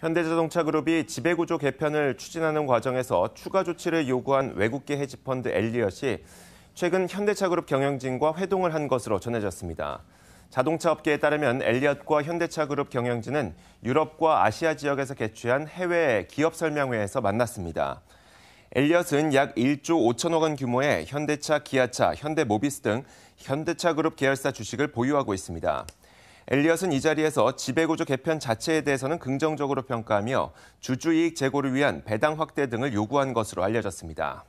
현대자동차 그룹이 지배구조 개편을 추진하는 과정에서 추가 조치를 요구한 외국계 헤지펀드 엘리엇이 최근 현대차 그룹 경영진과 회동을 한 것으로 전해졌습니다. 자동차 업계에 따르면 엘리엇과 현대차 그룹 경영진은 유럽과 아시아 지역에서 개최한 해외 기업 설명회에서 만났습니다. 엘리엇은 약 1조 5천억 원 규모의 현대차, 기아차, 현대모비스 등 현대차 그룹 계열사 주식을 보유하고 있습니다. 엘리엇은 이 자리에서 지배구조 개편 자체에 대해서는 긍정적으로 평가하며 주주이익 제고를 위한 배당 확대 등을 요구한 것으로 알려졌습니다.